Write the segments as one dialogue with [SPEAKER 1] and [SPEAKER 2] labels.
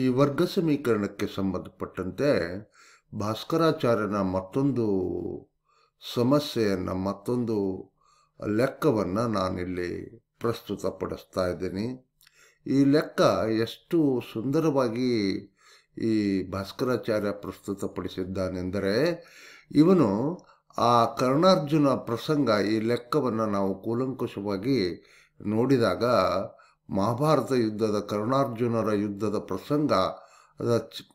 [SPEAKER 1] ಈ ವರ್ಗ ಸಮೀಕರಣಕ್ಕೆ ಸಂಬಂಧಪಟ್ಟಂತೆ ಭಾಸ್ಕರಾಚಾರ್ಯನ ಮತ್ತೊಂದು ಸಮಸ್ಯೆಯನ್ನು ಮತ್ತೊಂದು ಲೆಕ್ಕವನ್ನು ನಾನಿಲ್ಲಿ ಪ್ರಸ್ತುತಪಡಿಸ್ತಾ ಇದ್ದೀನಿ ಈ ಲೆಕ್ಕ ಎಷ್ಟು ಸುಂದರವಾಗಿ ಈ ಭಾಸ್ಕರಾಚಾರ್ಯ ಪ್ರಸ್ತುತಪಡಿಸಿದ್ದಾನೆಂದರೆ ಇವನು ಆ ಕರ್ಣಾರ್ಜುನ ಪ್ರಸಂಗ ಈ ಲೆಕ್ಕವನ್ನು ನಾವು ಕೂಲಂಕುಷವಾಗಿ ನೋಡಿದಾಗ ಮಹಾಭಾರತ ಯುದ್ಧದ ಕರುಣಾರ್ಜುನರ ಯುದ್ಧದ ಪ್ರಸಂಗ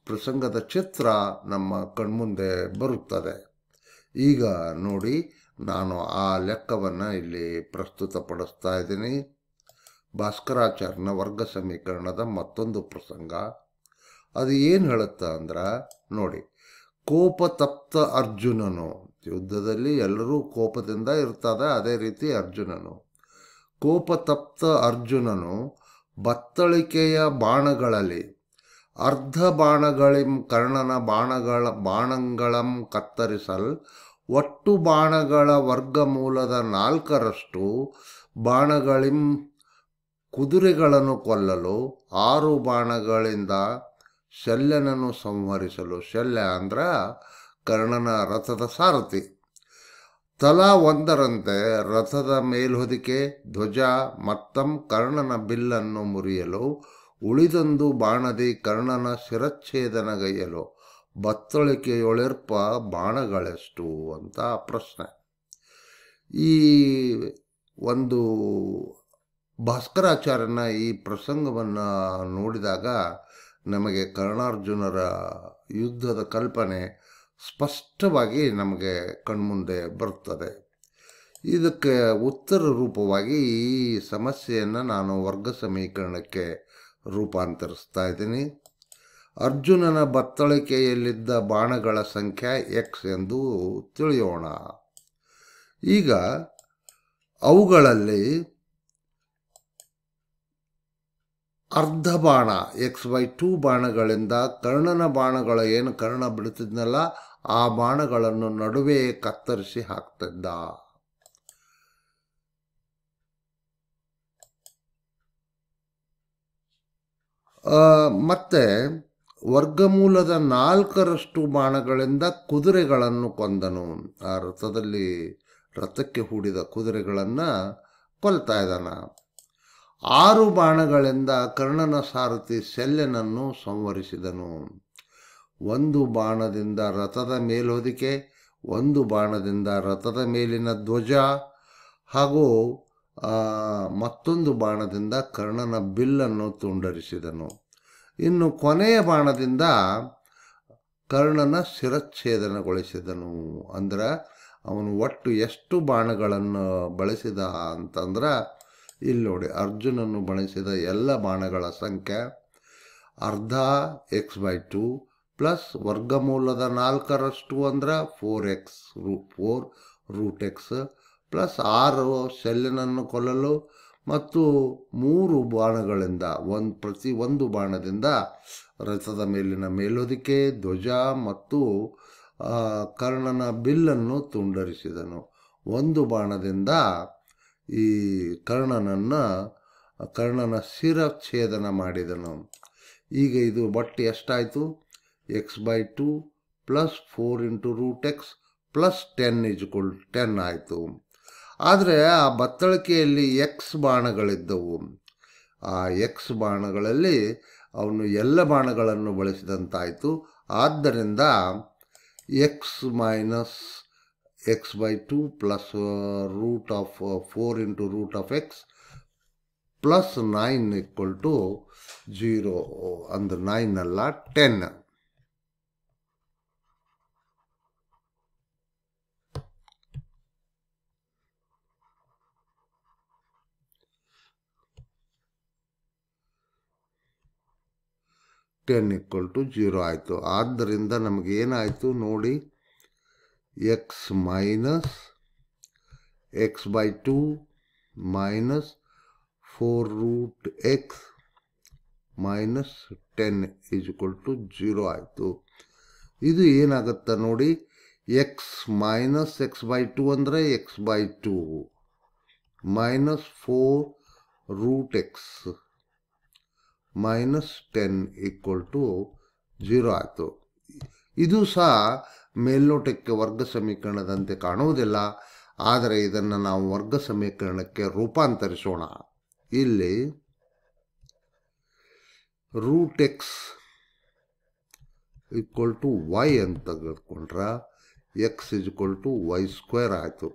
[SPEAKER 1] ಪ್ರಸಂಗದ ಚಿತ್ರ ನಮ್ಮ ಕಣ್ಮುಂದೆ ಬರುತ್ತದೆ ಈಗ ನೋಡಿ ನಾನು ಆ ಲೆಕ್ಕವನ್ನು ಇಲ್ಲಿ ಪಡಿಸ್ತಾ ಇದ್ದೀನಿ ಭಾಸ್ಕರಾಚಾರ್ಯನ ವರ್ಗ ಸಮೀಕರಣದ ಮತ್ತೊಂದು ಪ್ರಸಂಗ ಅದು ಏನು ಹೇಳುತ್ತೆ ಅಂದ್ರೆ ನೋಡಿ ಕೋಪ ತಪ್ತ ಅರ್ಜುನನು ಯುದ್ಧದಲ್ಲಿ ಎಲ್ಲರೂ ಕೋಪದಿಂದ ಇರ್ತದೆ ಅದೇ ರೀತಿ ಅರ್ಜುನನು ಕೋಪತಪ್ತ ಅರ್ಜುನನು ಬತ್ತಳಿಕೆಯ ಬಾಣಗಳಲ್ಲಿ ಅರ್ಧ ಬಾಣಗಳಿಂ ಕರ್ಣನ ಬಾಣಗಳ ಬಾಣಗಳಂ ಕತ್ತರಿಸಲ್ ಒಟ್ಟು ಬಾಣಗಳ ವರ್ಗಮೂಲದ ನಾಲ್ಕರಷ್ಟು ಬಾಣಗಳಿಂ ಕುದುರೆಗಳನ್ನು ಕೊಲ್ಲಲು ಆರು ಬಾಣಗಳಿಂದ ಶಲ್ಯನನ್ನು ಸಂಹರಿಸಲು ಶಲ್ಯ ಅಂದ್ರ ಕರ್ಣನ ರಥದ ಸಾರಥಿ ತಲಾ ಒಂದರಂತೆ ರಥದ ಮೇಲ್ಹೊದಿಕೆ ಧ್ವಜ ಮತ್ತಂ ಕರ್ಣನ ಬಿಲ್ಲನ್ನು ಮುರಿಯಲು ಉಳಿದೊಂದು ಬಾಣದಿ ಕರ್ಣನ ಶಿರಚ್ಛೇದನಗೈಯಲು ಬತ್ತಳಿಕೆಯೊಳೆರ್ಪ ಬಾಣಗಳೆಷ್ಟು ಅಂತ ಪ್ರಶ್ನೆ ಈ ಒಂದು ಭಾಸ್ಕರಾಚಾರ್ಯನ ಈ ಪ್ರಸಂಗವನ್ನು ನೋಡಿದಾಗ ನಮಗೆ ಕರ್ಣಾರ್ಜುನರ ಯುದ್ಧದ ಕಲ್ಪನೆ ಸ್ಪಷ್ಟವಾಗಿ ನಮಗೆ ಕಣ್ಮುಂದೆ ಬರುತ್ತದೆ ಇದಕ್ಕೆ ಉತ್ತರ ರೂಪವಾಗಿ ಈ ಸಮಸ್ಯೆಯನ್ನು ನಾನು ವರ್ಗ ಸಮೀಕರಣಕ್ಕೆ ರೂಪಾಂತರಿಸ್ತಾ ಇದ್ದೀನಿ ಅರ್ಜುನನ ಬತ್ತಳಿಕೆಯಲ್ಲಿದ್ದ ಬಾಣಗಳ ಸಂಖ್ಯೆ ಎಕ್ಸ್ ಎಂದು ತಿಳಿಯೋಣ ಈಗ ಅವುಗಳಲ್ಲಿ ಅರ್ಧ ಬಾಣ ಎಕ್ಸ್ ವೈ ಟೂ ಬಾಣಗಳಿಂದ ಕರ್ಣನ ಬಾಣಗಳ ಏನು ಕರ್ಣ ಬಿಡುತ್ತಿದ್ನಲ್ಲ ಆ ಬಾಣಗಳನ್ನು ನಡುವೆ ಕತ್ತರಿಸಿ ಹಾಕ್ತಿದ್ದ ಮತ್ತೆ ವರ್ಗಮೂಲದ ನಾಲ್ಕರಷ್ಟು ಬಾಣಗಳಿಂದ ಕುದುರೆಗಳನ್ನು ಕೊಂದನು ಆ ರಥದಲ್ಲಿ ರಥಕ್ಕೆ ಹೂಡಿದ ಕುದುರೆಗಳನ್ನು ಕೊಲ್ತಾ ಇದ್ದಾನ ಆರು ಬಾಣಗಳಿಂದ ಕರ್ಣನ ಸಾರಥಿ ಸೆಲ್ಲೆನನ್ನು ಸಂವರಿಸಿದನು ಒಂದು ಬಾಣದಿಂದ ರಥದ ಮೇಲ್ಹೊದಿಕೆ ಒಂದು ಬಾಣದಿಂದ ರಥದ ಮೇಲಿನ ಧ್ವಜ ಹಾಗೂ ಮತ್ತೊಂದು ಬಾಣದಿಂದ ಕರ್ಣನ ಬಿಲ್ಲನ್ನು ತುಂಡರಿಸಿದನು ಇನ್ನು ಕೊನೆಯ ಬಾಣದಿಂದ ಕರ್ಣನ ಶಿರಚ್ಛೇದನಗೊಳಿಸಿದನು ಅಂದ್ರೆ ಅವನು ಒಟ್ಟು ಎಷ್ಟು ಬಾಣಗಳನ್ನು ಬಳಸಿದ ಅಂತಂದ್ರೆ ಇಲ್ಲಿ ನೋಡಿ ಅರ್ಜುನನ್ನು ಬಳಸಿದ ಎಲ್ಲ ಬಾಣಗಳ ಸಂಖ್ಯೆ ಅರ್ಧ ಎಕ್ಸ್ ಬೈ ಟು ಪ್ಲಸ್ ವರ್ಗಮೂಲದ ನಾಲ್ಕರಷ್ಟು ಅಂದರೆ four x root four root x plus ಆರು ಶೆಲ್ಲಿನನ್ನು ಕೊಲ್ಲಲು ಮತ್ತು ಮೂರು ಬಾಣಗಳಿಂದ ಒಂದು ಪ್ರತಿ ಒಂದು ಬಾಣದಿಂದ ರಥದ ಮೇಲಿನ ಮೇಲೊದಿಕೆ ಧ್ವಜ ಮತ್ತು ಕರ್ಣನ ಬಿಲ್ಲನ್ನು ತುಂಡರಿಸಿದನು ಒಂದು ಬಾಣದಿಂದ ಈ ಕರ್ಣನನ್ನು ಕರ್ಣನ ಶಿರಚ್ಛೇದನ ಮಾಡಿದನು ಈಗ ಇದು ಬಟ್ಟೆ ಎಷ್ಟಾಯಿತು x by two plus four into root x plus ten is equal ten ಆಯಿತು ಆದರೆ ಆ ಬತ್ತಳಿಕೆಯಲ್ಲಿ ಎಕ್ಸ್ ಬಾಣಗಳಿದ್ದವು ಆ ಎಕ್ಸ್ ಬಾಣಗಳಲ್ಲಿ ಅವನು ಎಲ್ಲ ಬಾಣಗಳನ್ನು ಬಳಸಿದಂತಾಯಿತು ಆದ್ದರಿಂದ x minus x by 2 plus uh, root of uh, 4 into root of x plus 9 equal to 0 and 9 ಅಲ್ಲ 10 ಟೆನ್ ಇಕ್ವಲ್ ಟು ಜೀರೋ ಆಯಿತು ಆದ್ದರಿಂದ ನಮಗೇನಾಯಿತು ನೋಡಿ x minus x by two minus four root x minus ten is equal to zero ಆಯಿತು ಇದು ಏನಾಗುತ್ತೆ ನೋಡಿ x minus x by two ಅಂದರೆ x by two minus four root x minus ten equal to zero ಆಯಿತು ಇದು ಸಹ ಮೇಲ್ನೋಟಕ್ಕೆ ವರ್ಗ ಸಮೀಕರಣದಂತೆ ಕಾಣುವುದಿಲ್ಲ ಆದರೆ ಇದನ್ನು ನಾವು ವರ್ಗ ಸಮೀಕರಣಕ್ಕೆ ರೂಪಾಂತರಿಸೋಣ ಇಲ್ಲಿ root x equal to y ಅಂತ ತೆಗೆದುಕೊಂಡ್ರೆ x equal to y square ಆಯಿತು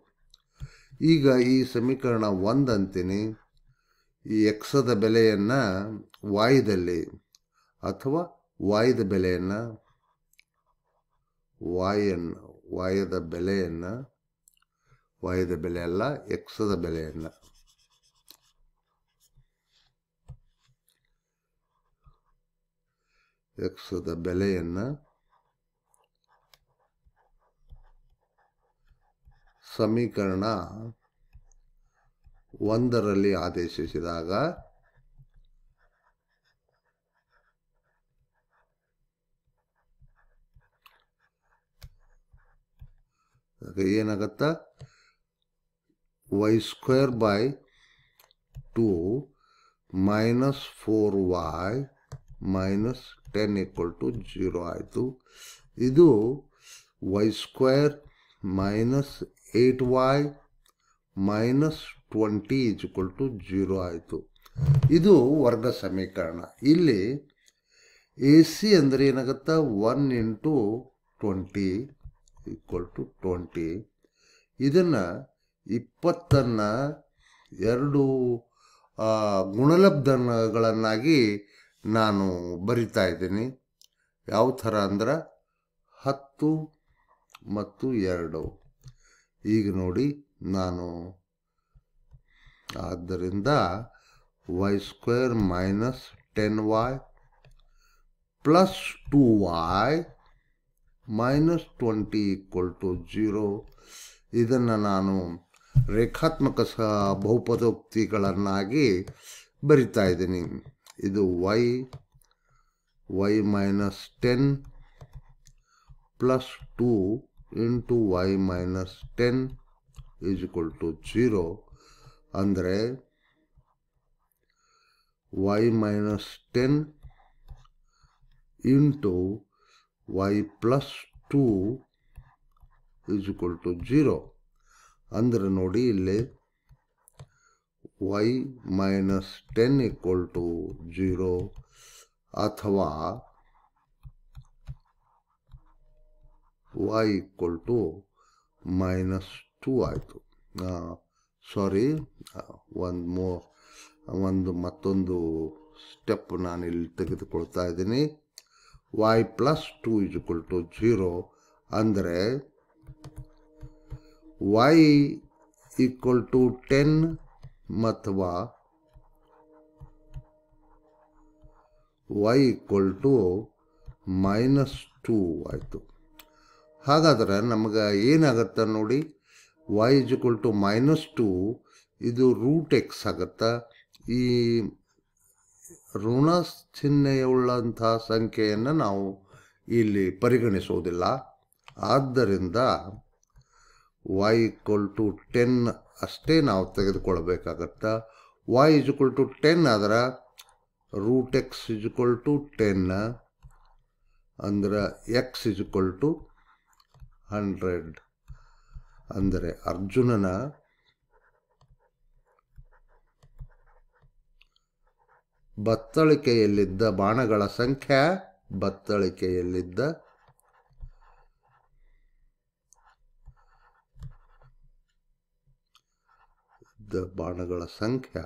[SPEAKER 1] ಈಗ ಈ ಸಮೀಕರಣ ಒಂದಂತೀನಿ ಈ ಎಕ್ಸದ ಬೆಲೆಯನ್ನು ವಾಯ್ದಲ್ಲಿ ಅಥವಾ ವಾಯ್ದ ಬೆಲೆಯನ್ನು ವಾಯನ್ನು ವಾಯದ ಬೆಲೆಯನ್ನು ವಾಯದ ಬೆಲೆ ಅಲ್ಲ ಎಕ್ಸದ ಬೆಲೆಯನ್ನು ಎಕ್ಸದ ಬೆಲೆಯನ್ನು ಸಮೀಕರಣ ಒಂದರಲ್ಲಿ ಆದೇಶಿಸಿದಾಗ ಏನಾಗತ್ತಾ y square by two minus four y minus ten equal to zero ಆಯಿತು ಇದು y square minus eight y minus twenty equal to zero ಆಯಿತು ಇದು ವರ್ಗ ಸಮೀಕರಣ ಇಲ್ಲಿ ಎ ಸಿ ಅಂದರೆ ಏನಾಗುತ್ತಾ one into twenty equal to twenty ಇದನ್ನು ಇಪ್ಪತ್ತನ್ನು ಎರಡು ಗುಣಲಬ್ಧಗಳನ್ನಾಗಿ ನಾನು ಬರಿತಾ ಇದ್ದೀನಿ ಯಾವ ಥರ ಅಂದ್ರೆ ಹತ್ತು ಮತ್ತು ಎರಡು ಈಗ ನೋಡಿ ನಾನು ಆದ್ದರಿಂದ y square minus ten y plus two y minus twenty equal to zero ಇದನ್ನು ನಾನು ರೇಖಾತ್ಮಕ ಸ ಬಹುಪದೋಕ್ತಿಗಳನ್ನಾಗಿ ಬರಿತಾ ಇದ್ದೀನಿ ಇದು y y minus ten plus two into y minus ten is equal to zero ಅಂದರೆ y minus ten into y plus 2 is equal to 0 ಅಂದರೆ ನೋಡಿ ಇಲ್ಲಿ y minus ten equal to zero ಅಥವಾ y equal to minus two ಆಯಿತು sorry ಒಂದು ಮೋ ಒಂದು ಮತ್ತೊಂದು ಸ್ಟೆಪ್ ನಾನು ಇಲ್ಲಿ ತೆಗೆದುಕೊಳ್ತಾ ಇದ್ದೀನಿ y plus two is equal to zero ಅಂದರೆ ವೈ ಈಕ್ವಲ್ ಟು ಟೆನ್ ಅಥವಾ y equal to minus two ಆಯಿತು ಹಾಗಾದರೆ ನಮಗೆ ಏನಾಗತ್ತೆ ನೋಡಿ y is equal to minus two ಇದು ರೂಟ್ ಎಕ್ಸ್ ಆಗುತ್ತಾ ಈ ಋಣ ಚಿಹ್ನೆಯುಳ್ಳಂತಹ ಸಂಖ್ಯೆಯನ್ನು ನಾವು ಇಲ್ಲಿ ಪರಿಗಣಿಸುವುದಿಲ್ಲ ಆದ್ದರಿಂದ ವೈ ಈಕ್ವಲ್ ಟು ಟೆನ್ ಅಷ್ಟೇ ನಾವು ತೆಗೆದುಕೊಳ್ಬೇಕಾಗತ್ತೆ y is equal to ten ಆದ್ರೆ root x is to ten ಅಂದರೆ x is equal to hundred ಅಂದರೆ ಅರ್ಜುನನ ಬತ್ತಳಿಕೆಯಲ್ಲಿದ್ದ ಬಾಣಗಳ ಸಂಖ್ಯೆ ಬತ್ತಳಿಕೆಯಲ್ಲಿದ್ದ ಬಾಣಗಳ ಸಂಖ್ಯಾ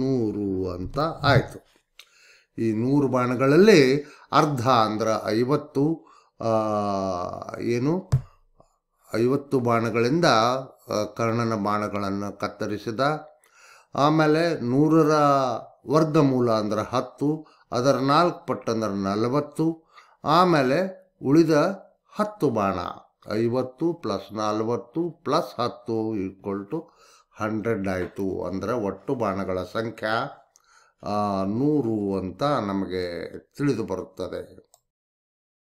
[SPEAKER 1] ನೂರು ಅಂತ ಆಯಿತು ಈ ನೂರು ಬಾಣಗಳಲ್ಲಿ ಅರ್ಧ ಅಂದ್ರೆ ಐವತ್ತು ಏನು ಐವತ್ತು ಬಾಣಗಳಿಂದ ಕರ್ಣನ ಬಾಣಗಳನ್ನು ಕತ್ತರಿಸಿದ ಆಮೇಲೆ ನೂರರ ಮೂಲ ಅಂದ್ರೆ ಹತ್ತು ಅದರ ನಾಲ್ಕು ಪಟ್ಟಂದ್ರೆ ನಲವತ್ತು ಆಮೇಲೆ ಉಳಿದ ಹತ್ತು ಬಾಣ ಐವತ್ತು ಪ್ಲಸ್ ನಲವತ್ತು ಪ್ಲಸ್ ಹತ್ತು ಈಕ್ವಲ್ ಟು ಹಂಡ್ರೆಡ್ ಆಯಿತು ಅಂದರೆ ಒಟ್ಟು ಬಾಣಗಳ ಸಂಖ್ಯೆ ನೂರು ಅಂತ ನಮಗೆ ತಿಳಿದು ಬರುತ್ತದೆ